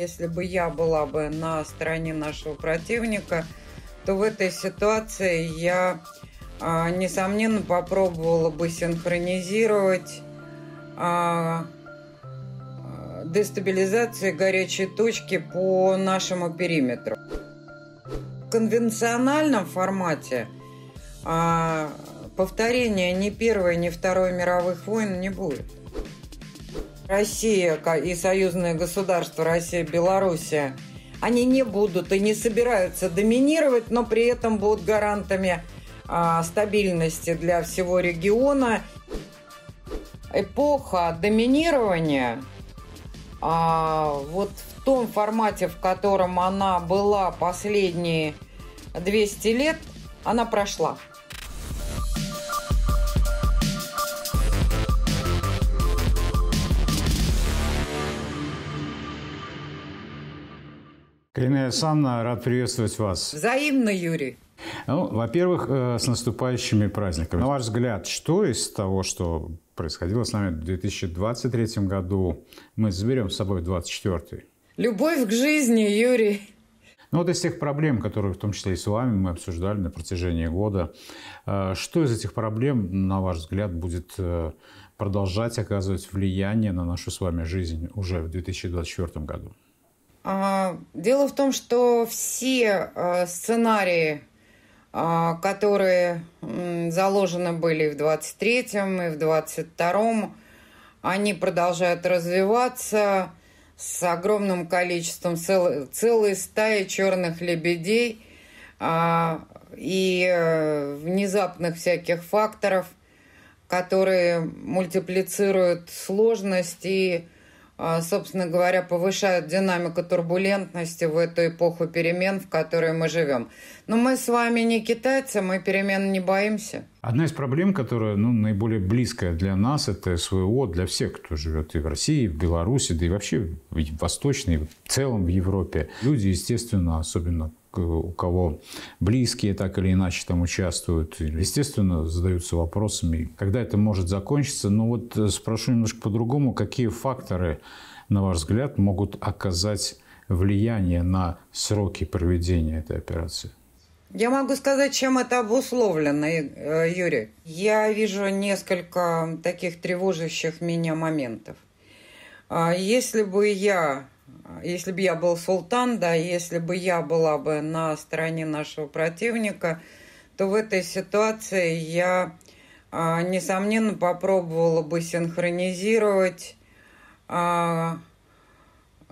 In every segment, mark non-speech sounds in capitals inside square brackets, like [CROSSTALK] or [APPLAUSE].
Если бы я была бы на стороне нашего противника, то в этой ситуации я, а, несомненно, попробовала бы синхронизировать а, дестабилизации горячей точки по нашему периметру. В конвенциональном формате а, повторения ни Первой, ни Второй мировых войн не будет. Россия и союзное государство Россия, Белоруссия, они не будут и не собираются доминировать, но при этом будут гарантами а, стабильности для всего региона. Эпоха доминирования а, вот в том формате, в котором она была последние 200 лет, она прошла. Калина Александровна, рад приветствовать вас. Взаимно, Юрий. Ну, во-первых, э, с наступающими праздниками. На ваш взгляд, что из того, что происходило с нами в 2023 году, мы заберем с собой в 2024? Любовь к жизни, Юрий. Ну вот из тех проблем, которые в том числе и с вами мы обсуждали на протяжении года, э, что из этих проблем, на ваш взгляд, будет э, продолжать оказывать влияние на нашу с вами жизнь уже в 2024 году? А, дело в том, что все а, сценарии, а, которые заложены были в 23-м и в 22-м, они продолжают развиваться с огромным количеством цел, целой стаи черных лебедей а, и э, внезапных всяких факторов, которые мультиплицируют сложность и а, собственно говоря, повышают динамику турбулентности в эту эпоху перемен, в которой мы живем. Но мы с вами не китайцы, мы перемен не боимся. Одна из проблем, которая ну, наиболее близкая для нас, это СВО для всех, кто живет и в России, и в Беларуси, да и вообще в Восточной, в целом в Европе. Люди, естественно, особенно у кого близкие так или иначе там участвуют. Естественно, задаются вопросами, когда это может закончиться. Но вот э, спрошу немножко по-другому, какие факторы, на ваш взгляд, могут оказать влияние на сроки проведения этой операции? Я могу сказать, чем это обусловлено, э, Юрий. Я вижу несколько таких тревожащих меня моментов. А если бы я если бы я был султан, да, если бы я была бы на стороне нашего противника, то в этой ситуации я, а, несомненно, попробовала бы синхронизировать а,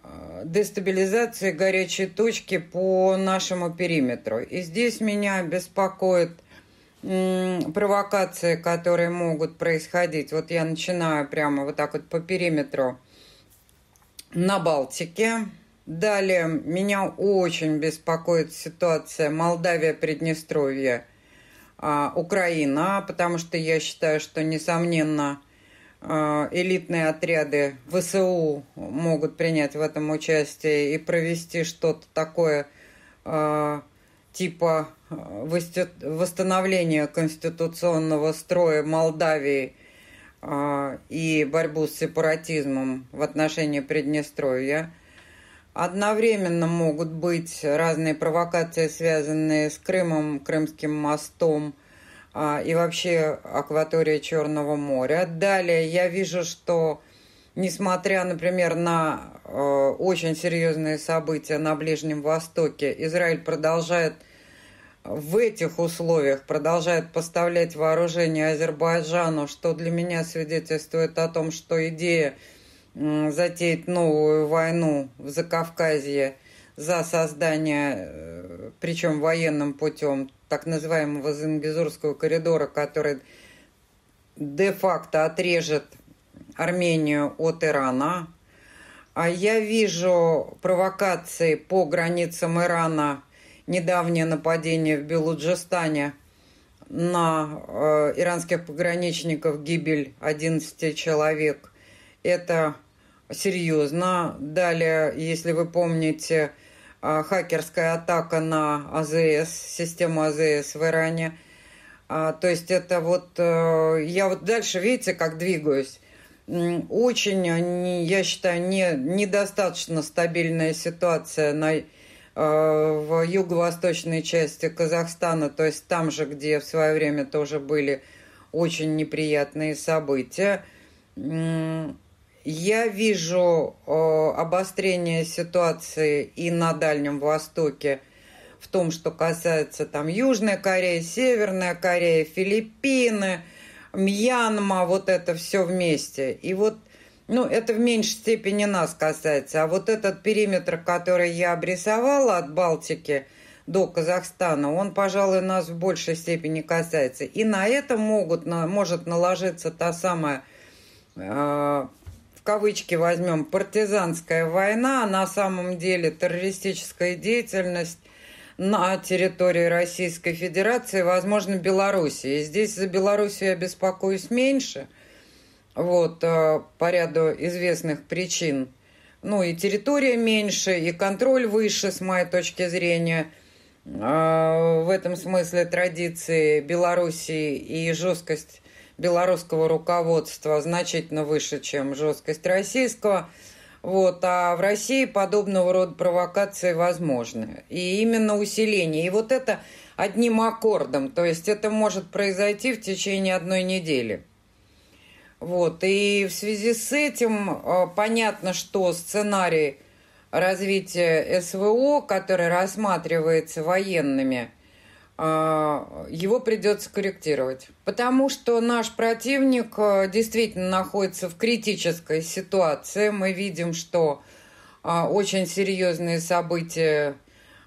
а, дестабилизации горячей точки по нашему периметру. И здесь меня беспокоит провокации, которые могут происходить. Вот я начинаю прямо вот так вот по периметру на Балтике. Далее меня очень беспокоит ситуация Молдавия, Приднестровье, а, Украина, потому что я считаю, что, несомненно, а, элитные отряды ВСУ могут принять в этом участие и провести что-то такое а, типа восстановления конституционного строя Молдавии – а, и борьбу с сепаратизмом в отношении Приднестровья. Одновременно могут быть разные провокации, связанные с Крымом, Крымским мостом а, и вообще акваторией Черного моря. Далее я вижу, что несмотря, например, на э, очень серьезные события на Ближнем Востоке, Израиль продолжает – в этих условиях продолжает поставлять вооружение Азербайджану, что для меня свидетельствует о том, что идея затеять новую войну в Закавказье за создание, э, причем военным путем, так называемого Зангизурского коридора, который де-факто отрежет Армению от Ирана. А я вижу провокации по границам Ирана – недавнее нападение в Белуджистане на э, иранских пограничников, гибель 11 человек. Это серьезно. Далее, если вы помните, э, хакерская атака на АЗС, систему АЗС в Иране. А, то есть это вот, э, я вот дальше, видите, как двигаюсь очень, я считаю, не, недостаточно стабильная ситуация на Э, в юго-восточной части Казахстана, то есть там же, где в свое время тоже были очень неприятные события. Я вижу э, обострение ситуации и на Дальнем Востоке в том, что касается там Южной Кореи, Северная Корея, Филиппины, Мьянма, вот это все вместе. И вот ну, это в меньшей степени нас касается. А вот этот периметр, который я обрисовала от Балтики до Казахстана, он, пожалуй, нас в большей степени касается. И на это могут, на, может наложиться та самая, э, в кавычки возьмем, партизанская война, а на самом деле террористическая деятельность на территории Российской Федерации, возможно, Белоруссии. И здесь за Белоруссию я беспокоюсь меньше – вот, э, по ряду известных причин. Ну и территория меньше, и контроль выше, с моей точки зрения. А, в этом смысле традиции Белоруссии и жесткость белорусского руководства значительно выше, чем жесткость российского. Вот. А в России подобного рода провокации возможны. И именно усиление. И вот это одним аккордом. То есть это может произойти в течение одной недели. Вот. И в связи с этим э, понятно, что сценарий развития СВО, который рассматривается военными, э, его придется корректировать. Потому что наш противник э, действительно находится в критической ситуации. Мы видим, что очень серьезные события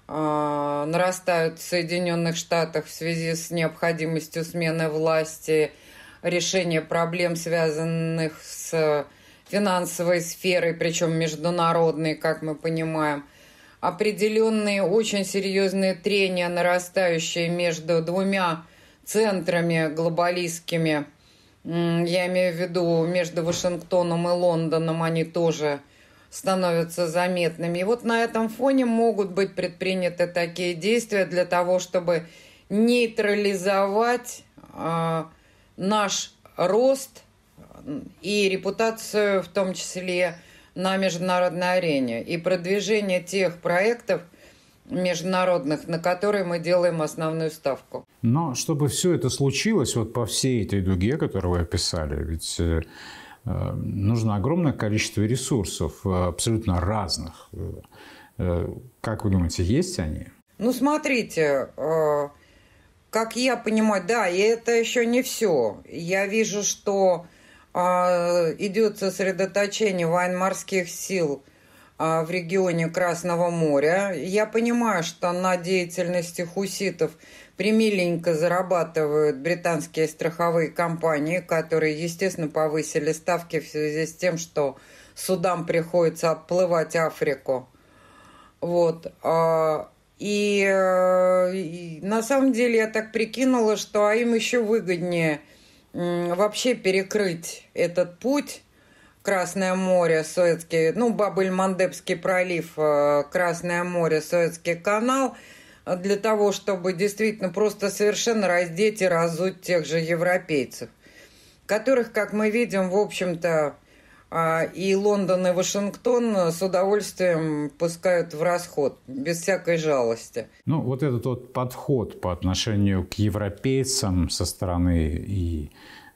нарастают в Соединенных Штатах в связи с необходимостью смены власти – решение проблем, связанных с финансовой сферой, причем международной, как мы понимаем, определенные очень серьезные трения, нарастающие между двумя центрами глобалистскими, я имею в виду между Вашингтоном и Лондоном, они тоже становятся заметными. И вот на этом фоне могут быть предприняты такие действия для того, чтобы нейтрализовать а, наш рост и репутацию, в том числе на международной арене, и продвижение тех проектов, международных, на которые мы делаем основную ставку. Но чтобы все это случилось вот по всей этой дуге, которую вы описали, ведь э, э нужно огромное количество ресурсов, э, абсолютно разных. Э, э, как вы думаете, есть они? Ну, смотрите, э, как я понимаю, да, и это еще не все. Я вижу, что э, а, идет сосредоточение военно-морских сил э, в регионе Красного моря. Я понимаю, что на деятельности хуситов примиленько зарабатывают британские страховые компании, которые, естественно, повысили ставки в связи с тем, что судам приходится отплывать Африку. Вот. А, и, э, и на самом деле я так прикинула, что а им еще выгоднее вообще перекрыть этот путь Красное море, Суэцкий, ну, Бабель-Мандебский пролив, э, Красное море, советский канал, для того, чтобы действительно просто совершенно раздеть и разуть тех же европейцев, которых, как мы видим, в общем-то, а, и Лондон и Вашингтон с удовольствием пускают в расход, без всякой жалости. Ну, вот этот вот подход по отношению к европейцам со стороны и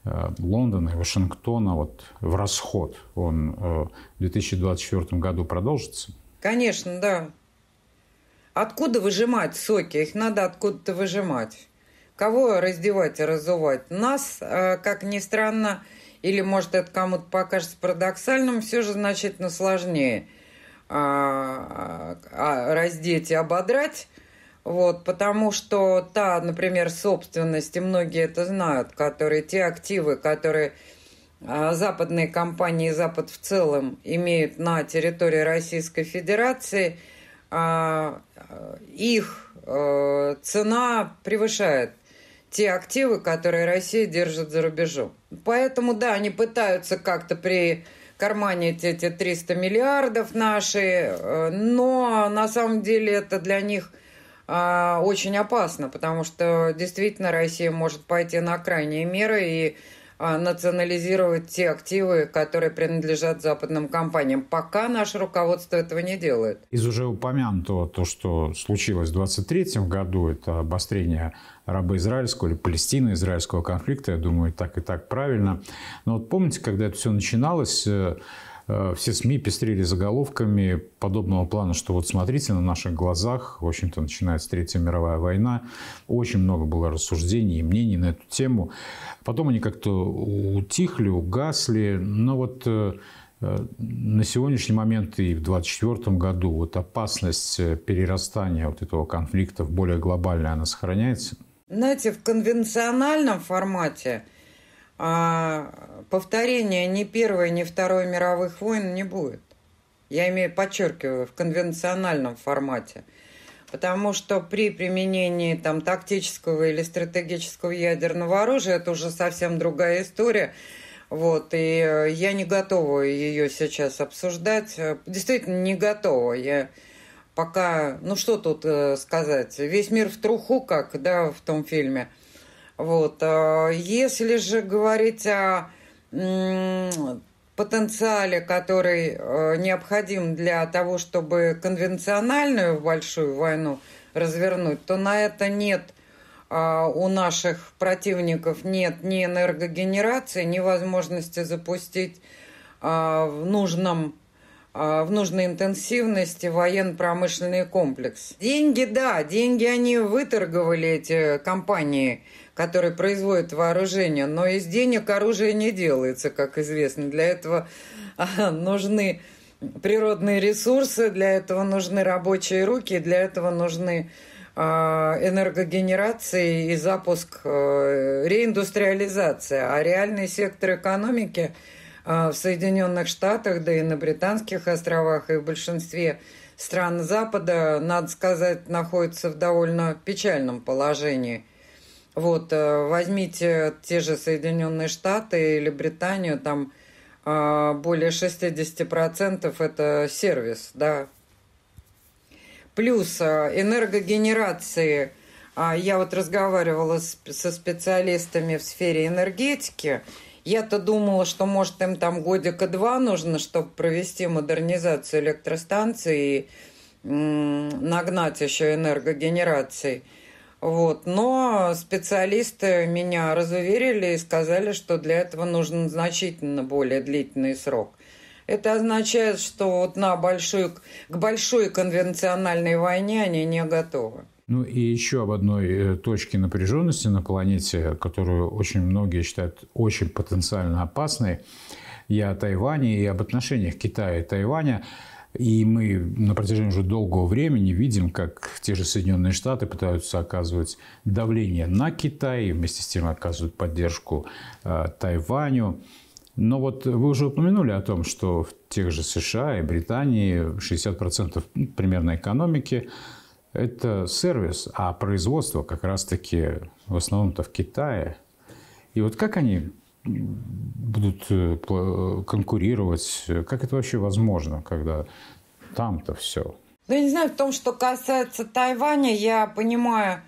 э, Лондона и Вашингтона вот в расход, он э, в 2024 году продолжится? Конечно, да. Откуда выжимать соки? Их надо откуда-то выжимать. Кого раздевать и разувать? Нас, э, как ни странно, или, может, это кому-то покажется парадоксальным, все же значительно сложнее а, а, а, раздеть и ободрать, вот, потому что та, например, собственность, и многие это знают, которые те активы, которые а, западные компании, Запад в целом имеют на территории Российской Федерации, а, их э, цена превышает – те активы, которые Россия держит за рубежом. Поэтому, да, они пытаются как-то при карманить эти 300 миллиардов наши, э, но на самом деле это для них а, очень опасно, потому что действительно Россия может пойти на крайние меры и а, национализировать те активы, которые принадлежат западным компаниям. Пока наше руководство этого не делает. Из уже упомянутого то, что случилось в 23 году, это обострение арабо-израильского или палестино-израильского конфликта, я думаю, так и так правильно. Но вот помните, когда это все начиналось, э, Э, все СМИ пестрили заголовками подобного плана, что вот смотрите, на наших глазах, в общем-то, начинается Третья мировая война. Очень много было рассуждений и мнений на эту тему. Потом они как-то утихли, угасли. Но вот э, э, на сегодняшний момент и в 2024 году вот опасность перерастания вот этого конфликта в более глобальное, она сохраняется? Знаете, в конвенциональном формате – а повторения ни Первой, ни Второй мировых войн не будет. Я имею, подчеркиваю, в конвенциональном формате. Потому что при применении там, тактического или стратегического ядерного оружия это уже совсем другая история. Вот, и э, я не готова ее сейчас обсуждать. Действительно, не готова. Я пока, ну что тут э, сказать, весь мир в труху, как да, в том фильме – вот. А, если же говорить о потенциале, который э, необходим для того, чтобы конвенциональную большую войну развернуть, то на это нет а, у наших противников нет ни энергогенерации, ни возможности запустить а, в нужном в нужной интенсивности военно-промышленный комплекс. Деньги, да, деньги они выторговали, эти компании – который производит вооружение, но из денег оружие не делается, как известно. Для этого а, нужны природные ресурсы, для этого нужны рабочие руки, для этого нужны а, энергогенерации и запуск э, реиндустриализации. А реальный сектор экономики а, в Соединенных Штатах, да и на Британских островах, и в большинстве стран Запада, надо сказать, находится в довольно печальном положении – вот, э, возьмите те же Соединенные Штаты или Британию, там э, более 60% это сервис, да. Плюс э, энергогенерации. А, я вот разговаривала со специалистами в сфере энергетики. Я-то думала, что, может, им там годика два нужно, чтобы провести модернизацию электростанции и нагнать еще энергогенерации – вот. Но специалисты меня разуверили и сказали, что для этого нужен значительно более длительный срок. Это означает, что вот на большой, к большой конвенциональной войне они не готовы. Ну и еще об одной э, точке напряженности на планете, которую очень многие считают очень потенциально опасной, я о Тайване, и об отношениях Китая и Тайваня. И мы на протяжении уже долгого времени видим, как те же Соединенные Штаты пытаются оказывать давление на Китай, вместе с тем оказывают поддержку э, Тайваню. Но вот вы уже упомянули о том, что в тех же США и Британии 60% ну, примерно экономики – это сервис, а производство как раз-таки в основном-то в Китае. И вот как они будут э, конкурировать? Как это вообще возможно, когда там-то все? Ну я не знаю, в том, что касается Тайваня, я понимаю,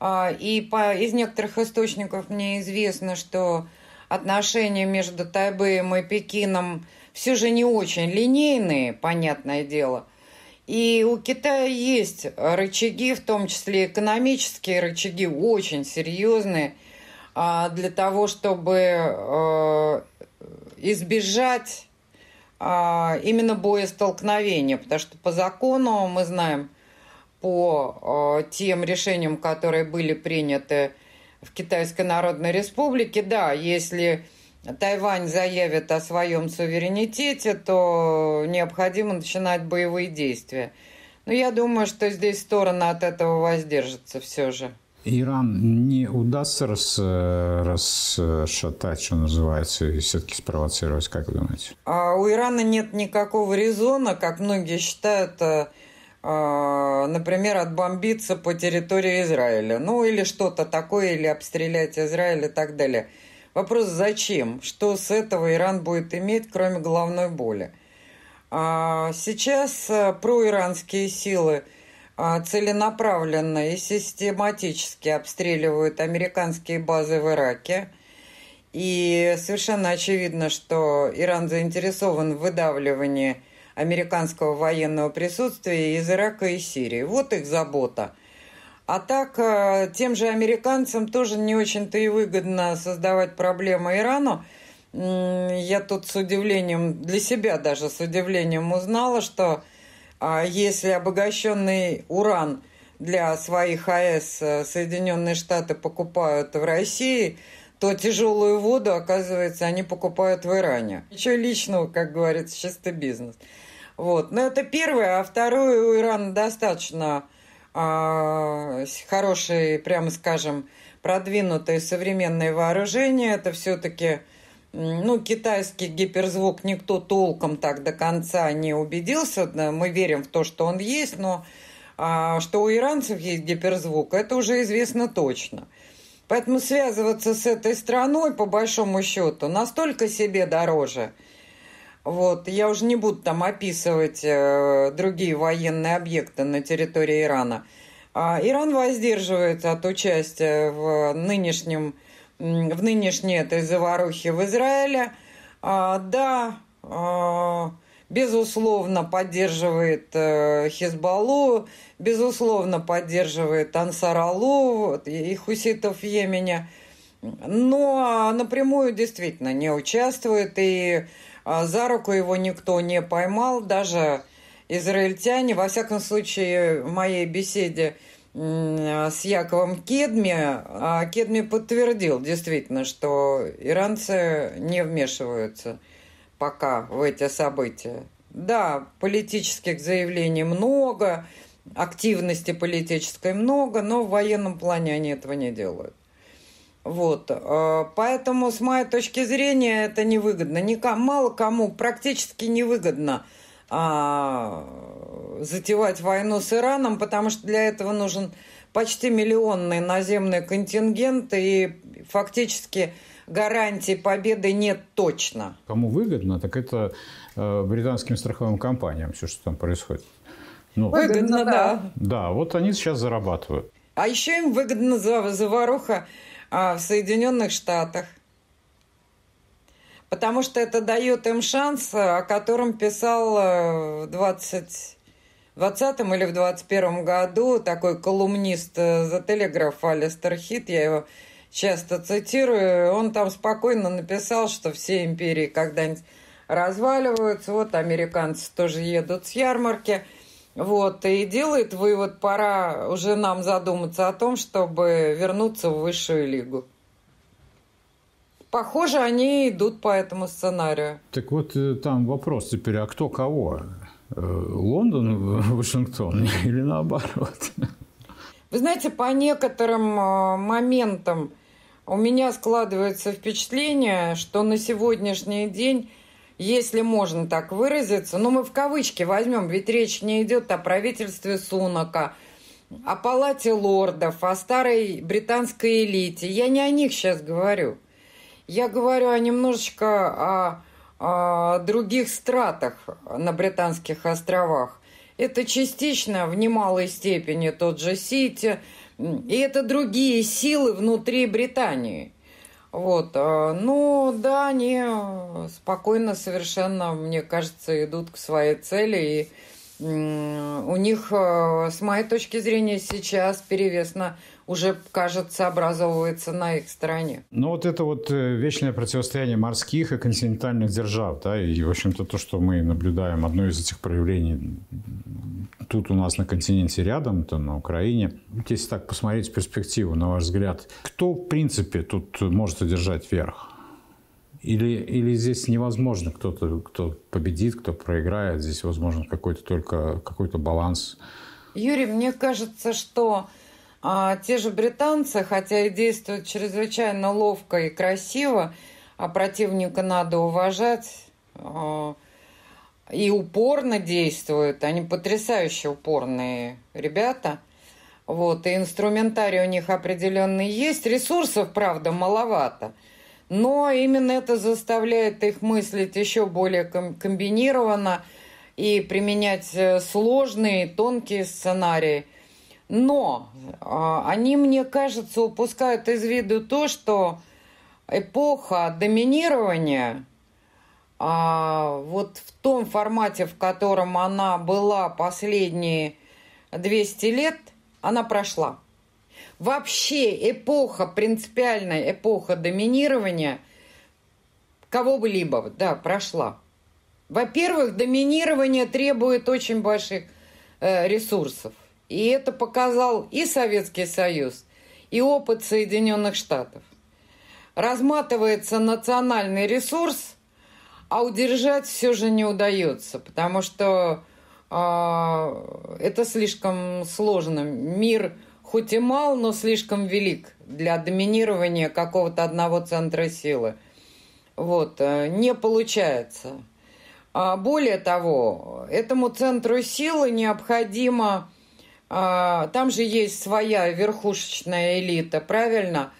а, и по, из некоторых источников мне известно, что отношения между Тайбэем и Пекином все же не очень линейные, понятное дело. И у Китая есть рычаги, в том числе экономические рычаги, очень серьезные – а для того, чтобы э, избежать а, именно боестолкновения, потому что по закону мы знаем, по э, тем решениям, которые были приняты в Китайской Народной Республике, да, если Тайвань заявит о своем суверенитете, то необходимо начинать боевые действия. Но я думаю, что здесь стороны от этого воздержатся все же. Иран не удастся рас, расшатать, что называется, и все-таки спровоцировать, как вы думаете? А у Ирана нет никакого резона, как многие считают, э, э, например, отбомбиться по территории Израиля. Ну, или что-то такое, или обстрелять Израиль и так далее. Вопрос зачем? Что с этого Иран будет иметь, кроме головной боли? А сейчас э, проиранские силы – а, целенаправленно и систематически обстреливают американские базы в Ираке. И совершенно очевидно, что Иран заинтересован в выдавливании американского военного присутствия из Ирака и Сирии. Вот их забота. А так, э, тем же американцам тоже не очень-то и выгодно создавать проблемы Ирану. Я тут с удивлением, для себя даже с удивлением узнала, что а если обогащенный уран для своих АЭС э, Соединенные Штаты покупают в России, то тяжелую воду, оказывается, они покупают в Иране. Ничего личного, как говорится, чисто бизнес. Вот. Но это первое. А второе, у Ирана достаточно э, а, хорошие, прямо скажем, продвинутые современные вооружения. Это все-таки ну, китайский гиперзвук никто толком так до конца не убедился. Мы верим в то, что он есть, но а, что у иранцев есть гиперзвук, это уже известно точно. Поэтому связываться с этой страной, по большому счету, настолько себе дороже. Вот, я уже не буду там описывать э, другие военные объекты на территории Ирана. А Иран воздерживается от участия в нынешнем в нынешней этой заварухе в Израиле. А, да, а, безусловно, поддерживает э, Хизбаллу, безусловно, поддерживает Ансаралу и хуситов в Йемене, но напрямую действительно не участвует, и а, за руку его никто не поймал, даже израильтяне, во всяком случае, в моей беседе – с Яковом Кедми, а Кедми подтвердил действительно, что иранцы не вмешиваются пока в эти события. Да, политических заявлений много, активности политической много, но в военном плане они этого не делают. Вот. А, поэтому, с моей точки зрения, это невыгодно. мало кому, практически невыгодно – а, затевать войну с Ираном, потому что для этого нужен почти миллионный наземный контингент, и фактически гарантии победы нет точно. Кому выгодно, так это э, британским страховым компаниям все, что там происходит. Ну, выгодно, да. да. Да, вот они сейчас зарабатывают. А еще им выгодно заваруха а, в Соединенных Штатах потому что это дает им шанс, э, о котором писал э, в 20 или в 21 году такой колумнист э, за телеграф Алистер Хит, я его часто цитирую, он там спокойно написал, что все империи когда-нибудь разваливаются, вот американцы тоже едут с ярмарки, вот, и делает вывод, пора уже нам задуматься о том, чтобы вернуться в высшую лигу. Похоже, они идут по этому сценарию. Так вот, э, там вопрос теперь, а кто кого? Э, Лондон, э, [LAUGHS] Вашингтон [LAUGHS] или наоборот? Вы знаете, по некоторым моментам у меня складывается впечатление, что на сегодняшний день если можно так выразиться, но ну, мы в кавычки возьмем, ведь речь не идет о правительстве Сунака, о палате лордов, о старой британской элите. Я не о них сейчас говорю. Я говорю немножечко о, о других стратах на Британских островах. Это частично в немалой степени тот же Сити, и это другие силы внутри Британии. Вот. Ну, да, они э, спокойно совершенно, мне кажется, идут к своей цели. И у них, э, с моей точки зрения, сейчас перевес на уже, кажется, образовывается на их стороне. Ну вот это вот э, вечное противостояние морских и континентальных держав, да, и, в общем-то, то, что мы наблюдаем, одно из этих проявлений тут у нас на континенте рядом, то на Украине. Если так посмотреть в перспективу, на ваш взгляд, кто, в принципе, тут может одержать верх? Или, или здесь невозможно кто-то, кто победит, кто проиграет, здесь возможно какой-то только какой-то баланс? Юрий, мне кажется, что а те же британцы, хотя и действуют чрезвычайно ловко и красиво, а противника надо уважать а, и упорно действуют. Они потрясающе упорные ребята. Вот, и инструментарий у них определенный есть. Ресурсов, правда, маловато. Но именно это заставляет их мыслить еще более комбинированно и применять э, сложные, тонкие сценарии – но а, они, мне кажется, упускают из виду то, что эпоха доминирования а, вот в том формате, в котором она была последние 200 лет, она прошла. Вообще эпоха, принципиальная эпоха доминирования кого бы либо, да, прошла. Во-первых, доминирование требует очень больших э, ресурсов. И это показал и Советский Союз, и опыт Соединенных Штатов. Разматывается национальный ресурс, а удержать все же не удается, потому что э, это слишком сложно. Мир хоть и мал, но слишком велик для доминирования какого-то одного центра силы. Вот, э, не получается. А, более того, этому центру силы необходимо а, там же есть своя верхушечная элита, правильно?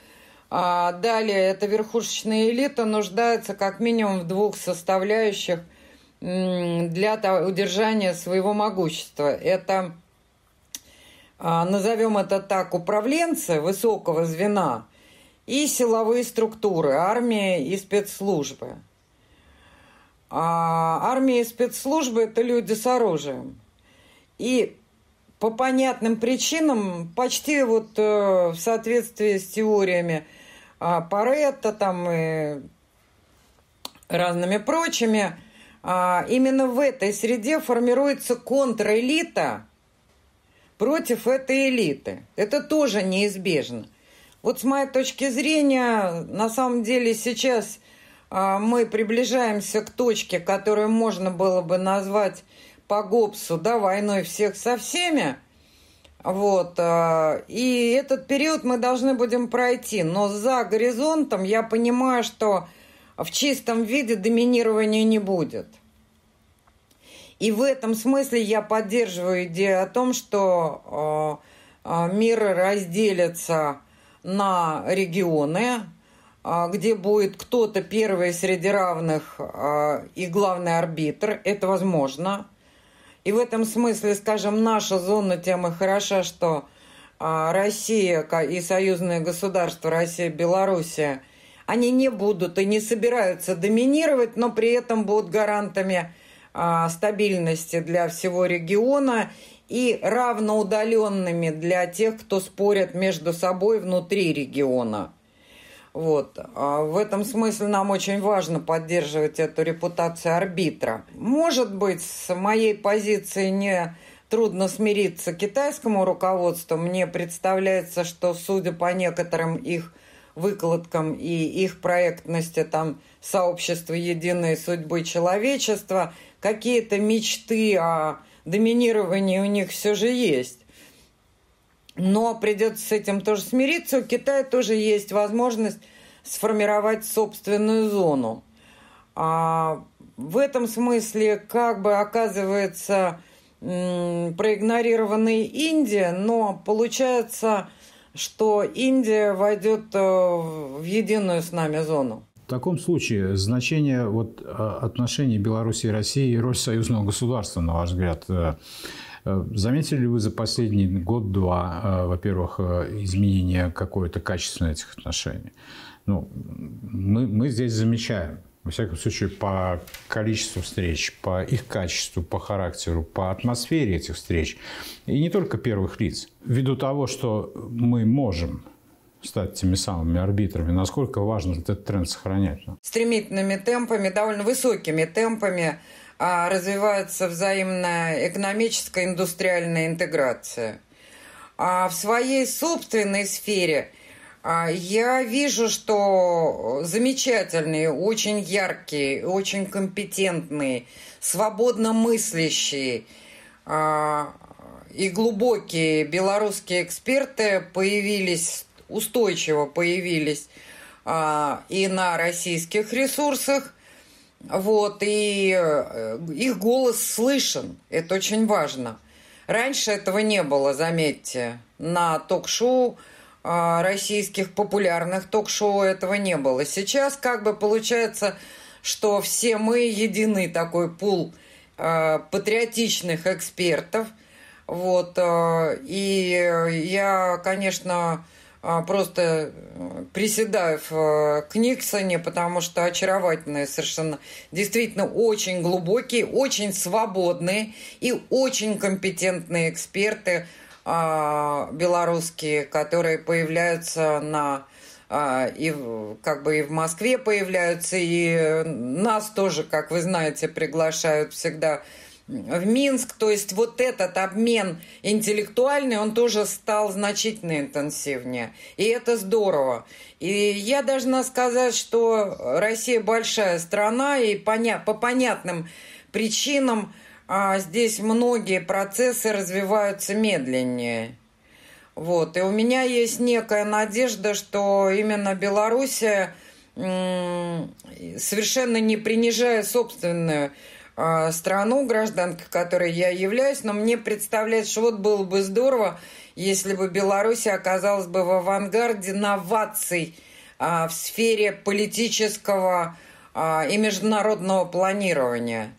А, далее эта верхушечная элита нуждается как минимум в двух составляющих для удержания своего могущества. Это, а, назовем это так, управленцы высокого звена и силовые структуры, армия и спецслужбы. А армия и спецслужбы – это люди с оружием. И по понятным причинам, почти вот э, в соответствии с теориями э, Паретта там и разными прочими, э, именно в этой среде формируется контрэлита против этой элиты. Это тоже неизбежно. Вот с моей точки зрения, на самом деле сейчас э, мы приближаемся к точке, которую можно было бы назвать по ГОПСу, да, войной всех со всеми. Вот. А, и этот период мы должны будем пройти. Но за горизонтом я понимаю, что в чистом виде доминирования не будет. И в этом смысле я поддерживаю идею о том, что а, а, мир разделится на регионы, где будет кто-то первый среди равных и главный арбитр. Это возможно. И в этом смысле, скажем, наша зона темы хороша, что а, Россия и союзные государства Россия, Белоруссия, они не будут и не собираются доминировать, но при этом будут гарантами а, стабильности для всего региона и равноудаленными для тех, кто спорят между собой внутри региона. Вот. А в этом смысле нам очень важно поддерживать эту репутацию арбитра. Может быть, с моей позиции не трудно смириться китайскому руководству. Мне представляется, что, судя по некоторым их выкладкам и их проектности там сообщества единой судьбы человечества, какие-то мечты о доминировании у них все же есть. Но придется с этим тоже смириться. У Китая тоже есть возможность сформировать собственную зону. А в этом смысле как бы оказывается проигнорированной Индия, но получается, что Индия войдет э, в единую с нами зону. В таком случае значение вот, а, отношений Беларуси и России и роль союзного государства, на ваш взгляд, э, Э, заметили ли вы за последний год-два, э, во-первых, э, изменение какое-то качественное этих отношений? Ну, мы, мы здесь замечаем, во всяком случае, по количеству встреч, по их качеству, по характеру, по атмосфере этих встреч. И не только первых лиц. Ввиду того, что мы можем стать теми самыми арбитрами. Насколько важно этот тренд сохранять? Ну. Стремительными темпами, довольно высокими темпами а развивается взаимная экономическая индустриальная интеграция. А в своей собственной сфере а, я вижу, что замечательные, очень яркие, очень компетентные, свободно мыслящие а, и глубокие белорусские эксперты появились, устойчиво появились и на российских ресурсах – вот, и э, их голос слышен. Это очень важно. Раньше этого не было, заметьте. На ток-шоу а, российских популярных ток-шоу этого не было. Сейчас как бы получается, что все мы едины такой пул а, патриотичных экспертов. Вот. А, и я, конечно, а, просто э, приседаю э, к Никсоне, потому что очаровательные совершенно. Действительно, очень глубокие, очень свободные и очень компетентные эксперты а, белорусские, которые появляются на а, и как бы и в Москве появляются, и нас тоже, как вы знаете, приглашают всегда в Минск. То есть вот этот обмен интеллектуальный, он тоже стал значительно интенсивнее. И это здорово. И я должна сказать, что Россия большая страна, и поня- по понятным причинам а, здесь многие процессы развиваются медленнее. Вот. И у меня есть некая надежда, что именно Белоруссия совершенно не принижая собственную а, страну, гражданкой которой я являюсь, но мне представляется, что вот было бы здорово, если бы Беларусь оказалась бы в авангарде новаций а, в сфере политического а, и международного планирования.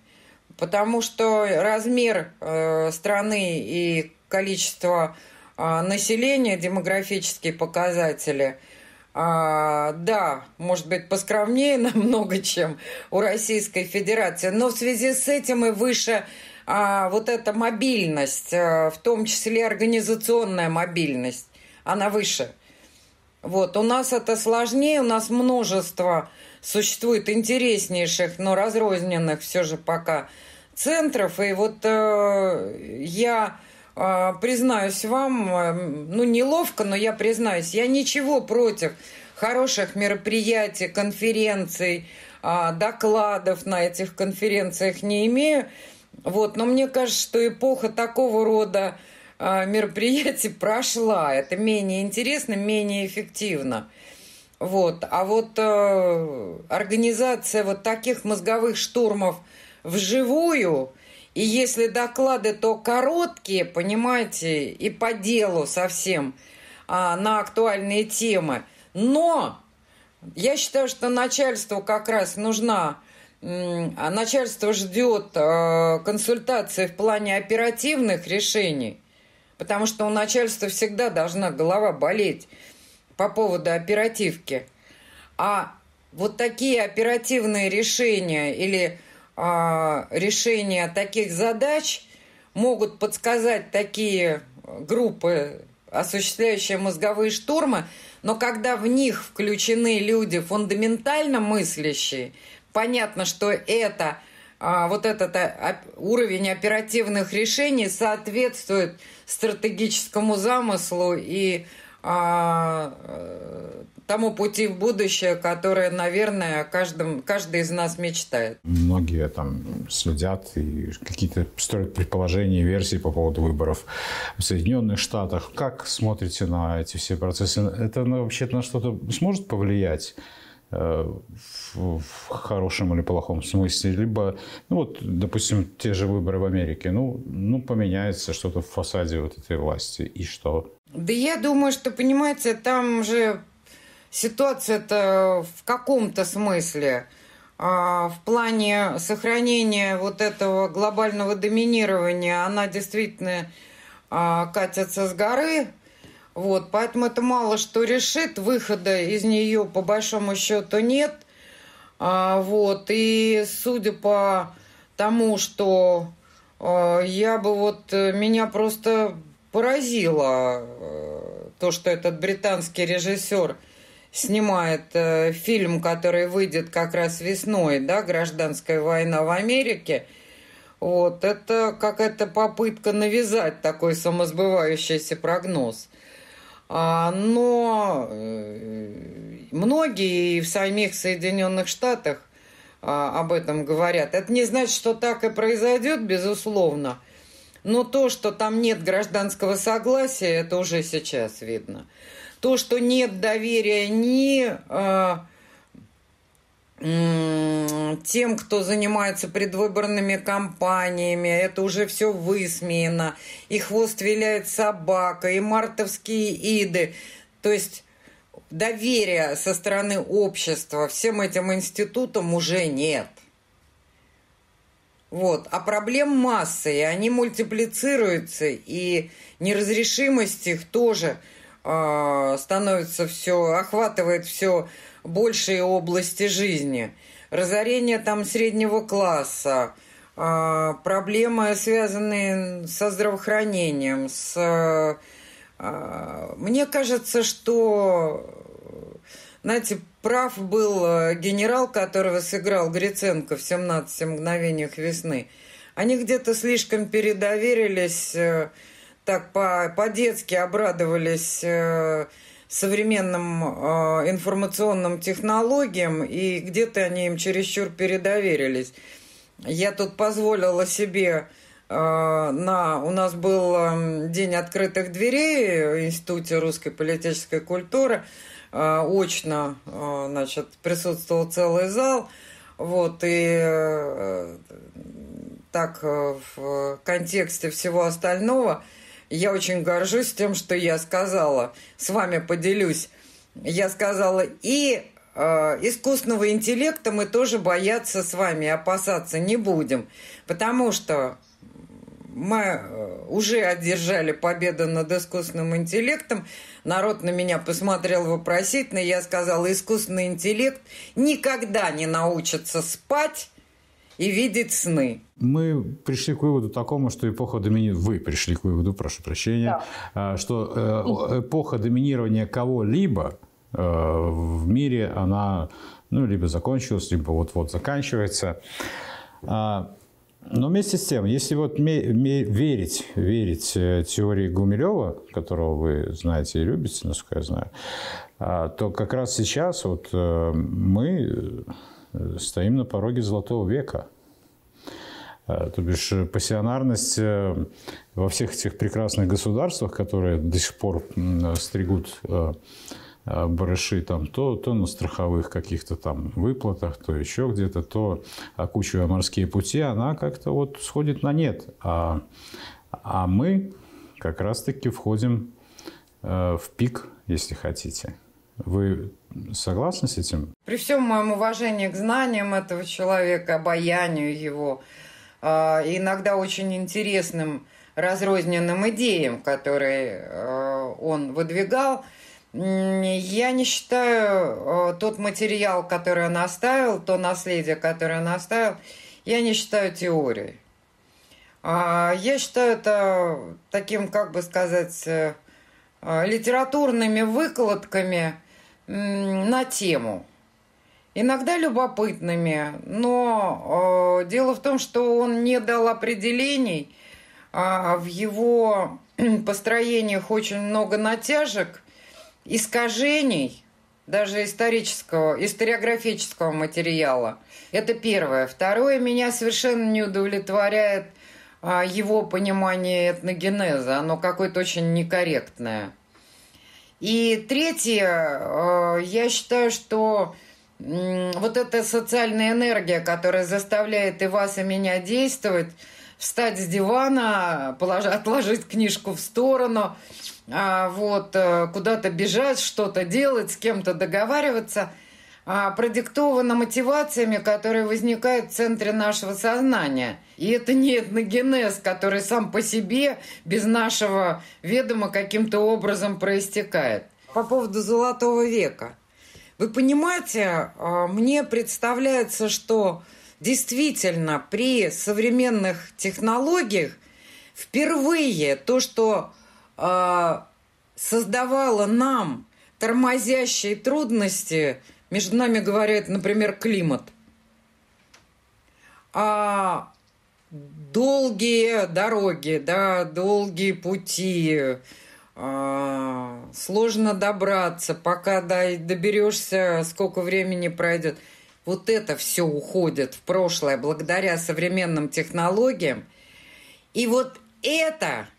Потому что размер э, страны и количество населения, демографические показатели – а, да, может быть, поскромнее [LAUGHS] намного, чем у Российской Федерации, но в связи с этим и выше а, вот эта мобильность, а, в том числе организационная мобильность, она выше. Вот, у нас это сложнее, у нас множество существует интереснейших, но разрозненных все же пока центров. И вот э, я а, признаюсь вам, а, ну, неловко, но я признаюсь, я ничего против хороших мероприятий, конференций, а, докладов на этих конференциях не имею. Вот, но мне кажется, что эпоха такого рода мероприятий [LAUGHS] прошла. Это менее интересно, менее эффективно. Вот. А вот э, организация вот таких мозговых штурмов вживую – и если доклады, то короткие, понимаете, и по делу совсем а, на актуальные темы. Но я считаю, что начальству как раз нужна а начальство ждет э, консультации в плане оперативных решений, потому что у начальства всегда должна голова болеть по поводу оперативки. А вот такие оперативные решения или а, решения таких задач могут подсказать такие группы, осуществляющие мозговые штурмы, но когда в них включены люди фундаментально мыслящие, понятно, что это а, вот этот уровень оперативных решений соответствует стратегическому замыслу и а, э, тому пути в будущее, которое, наверное, каждым, каждый из нас мечтает. Многие там следят и какие-то строят предположения, версии по поводу выборов в Соединенных Штатах. Как смотрите на эти все процессы? Это вообще на что-то сможет повлиять? Э, в хорошем или плохом смысле, либо, ну вот, допустим, те же выборы в Америке, ну, ну поменяется что-то в фасаде вот этой власти, и что? Да я думаю, что, понимаете, там же ситуация-то в каком-то смысле а, в плане сохранения вот этого глобального доминирования, она действительно а, катится с горы. Вот, поэтому это мало что решит, выхода из нее по большому счету нет. А, вот, и судя по тому, что я бы вот, э, меня просто поразило э, то, что этот британский режиссер – снимает э, фильм, который выйдет как раз весной, да, «Гражданская война в Америке». Вот, это какая-то попытка навязать такой самосбывающийся прогноз. А, но э, многие и в самих Соединенных Штатах а, об этом говорят. Это не значит, что так и произойдет, безусловно. Но то, что там нет гражданского согласия, это уже сейчас видно то, что нет доверия ни э, тем, кто занимается предвыборными кампаниями, это уже все высмеяно, и хвост виляет собака, и мартовские иды. То есть доверия со стороны общества всем этим институтам уже нет. Вот. А проблем масса, и они мультиплицируются, и неразрешимость их тоже – а, становится все, охватывает все большие области жизни. Разорение там среднего класса, а, проблемы, связанные со здравоохранением, с... А, мне кажется, что, знаете, прав был генерал, которого сыграл Гриценко в «17 мгновениях весны». Они где-то слишком передоверились э, так по-детски обрадовались э, современным э, информационным технологиям, и где-то они им чересчур передоверились. Я тут позволила себе э, на... У нас был эм, День открытых дверей в Институте русской политической культуры. Э, очно, значит, присутствовал целый зал. Вот, и так в контексте всего остального – я очень горжусь тем, что я сказала. С вами поделюсь. Я сказала, и э, искусственного интеллекта мы тоже бояться с вами, опасаться не будем. Потому что мы э, уже одержали победу над искусственным интеллектом. Народ на меня посмотрел вопросительно. Я сказала, искусственный интеллект никогда не научится спать и видеть сны. Мы пришли к выводу такому, что эпоха доминирования... Вы пришли к выводу, прошу прощения, да. А, что э, эпоха доминирования кого-либо э, в мире, она ну, либо закончилась, либо вот-вот заканчивается. А, но вместе с тем, если вот верить, верить э, теории Гумилева, которого вы знаете и любите, насколько я знаю, а, то как раз сейчас вот мы Э, стоим на пороге золотого века. Э, то бишь э, пассионарность во всех этих прекрасных государствах, которые до сих пор стригут барыши там, то, то на страховых каких-то там выплатах, то еще где-то, то окучивая а морские пути, она как-то вот сходит на нет. А, а мы как раз-таки входим в пик, если хотите. Вы согласны с этим? При всем моем уважении к знаниям этого человека, обаянию его, а, иногда очень интересным разрозненным идеям, которые а, он выдвигал, я не считаю а, тот материал, который он оставил, то наследие, которое он оставил, я не считаю теорией. Я считаю это таким, как бы сказать, э, литературными выкладками – на тему. Иногда любопытными, но э, дело в том, что он не дал определений, а, а в его [CLEARS THROAT] построениях очень много натяжек, искажений, даже исторического, историографического материала. Это первое. Второе, меня совершенно не удовлетворяет а, его понимание этногенеза. Оно какое-то очень некорректное. И третье, э, я считаю, что вот эта социальная энергия, которая заставляет и вас, и меня действовать, встать с дивана, [LAUGHS] отложить книжку в сторону, а, вот, э, куда-то бежать, что-то делать, с кем-то договариваться – а, продиктовано мотивациями, которые возникают в центре нашего сознания. И это не этногенез, который сам по себе без нашего ведома каким-то образом проистекает. По поводу Золотого века. Вы понимаете, а, мне представляется, что действительно при современных технологиях впервые то, что а, создавало нам тормозящие трудности – между нами говорят, например, климат. А долгие дороги, да, долгие пути, а, сложно добраться, пока да, доберешься, сколько времени пройдет. Вот это все уходит в прошлое благодаря современным технологиям. И вот это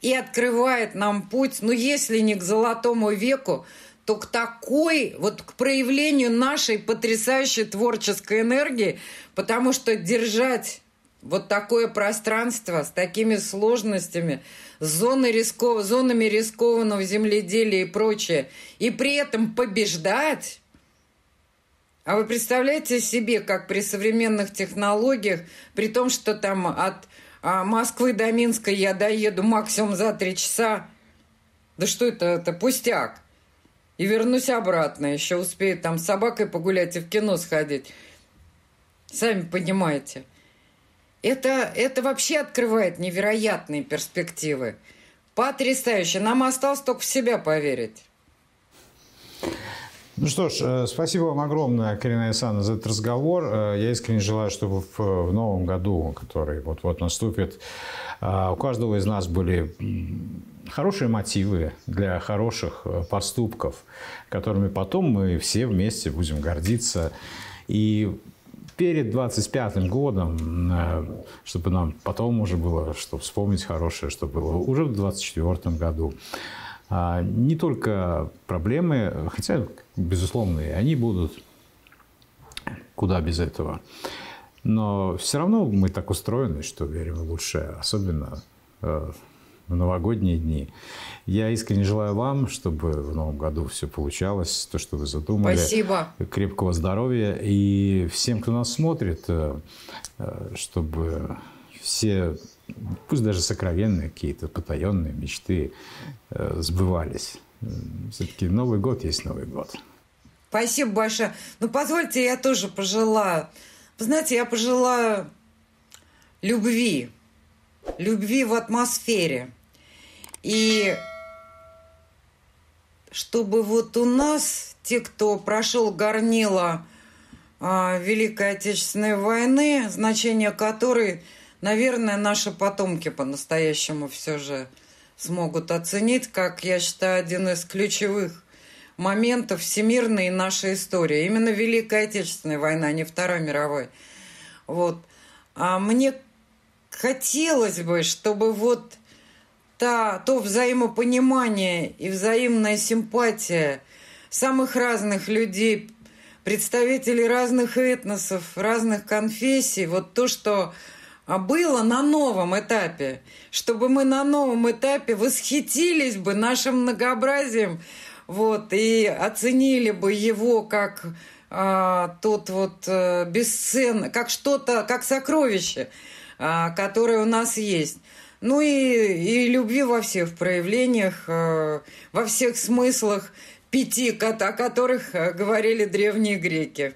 и открывает нам путь, ну если не к золотому веку, то к такой, вот к проявлению нашей потрясающей творческой энергии, потому что держать вот такое пространство с такими сложностями, с зоны рисков, зонами рискованного земледелия и прочее, и при этом побеждать, а вы представляете себе, как при современных технологиях, при том, что там от а, Москвы до Минска я доеду максимум за три часа, да что это, это пустяк. И вернусь обратно, еще успею там с собакой погулять и в кино сходить. Сами понимаете. Это, это вообще открывает невероятные перспективы. Потрясающе. Нам осталось только в себя поверить. Ну что ж, э, спасибо вам огромное, Карина Исана, за этот разговор. Э, я искренне желаю, чтобы в новом году, который вот-вот наступит, э, у каждого из нас были хорошие мотивы для хороших э, поступков, которыми потом мы все вместе будем гордиться. И перед 25 м годом, э, чтобы нам потом уже было, чтобы вспомнить хорошее, что было, уже в 24 м году, а, не только проблемы, хотя, безусловно, они будут куда без этого. Но все равно мы так устроены, что верим в лучшее, особенно э, в новогодние дни. Я искренне желаю вам, чтобы в новом году все получалось, то, что вы задумали. Спасибо. Крепкого здоровья. И всем, кто нас смотрит, э, э, чтобы все, пусть даже сокровенные какие-то потаенные мечты э, сбывались. Все-таки Новый год есть Новый год. Спасибо большое. Ну, позвольте, я тоже пожелаю. Вы знаете, я пожелаю любви любви в атмосфере. И чтобы вот у нас, те, кто прошел горнило а, Великой Отечественной войны, значение которой, наверное, наши потомки по-настоящему все же смогут оценить, как, я считаю, один из ключевых моментов всемирной нашей истории. Именно Великая Отечественная война, а не Второй мировой. Вот. А мне хотелось бы, чтобы вот та, то взаимопонимание и взаимная симпатия самых разных людей, представителей разных этносов, разных конфессий, вот то, что а, было на новом этапе, чтобы мы на новом этапе восхитились бы нашим многообразием, вот, и оценили бы его как а, тот вот а, э, бесценно, как что-то, как сокровище, а, которые у нас есть. Ну и, и любви во всех проявлениях, э, во всех смыслах пяти, о которых э, говорили древние греки.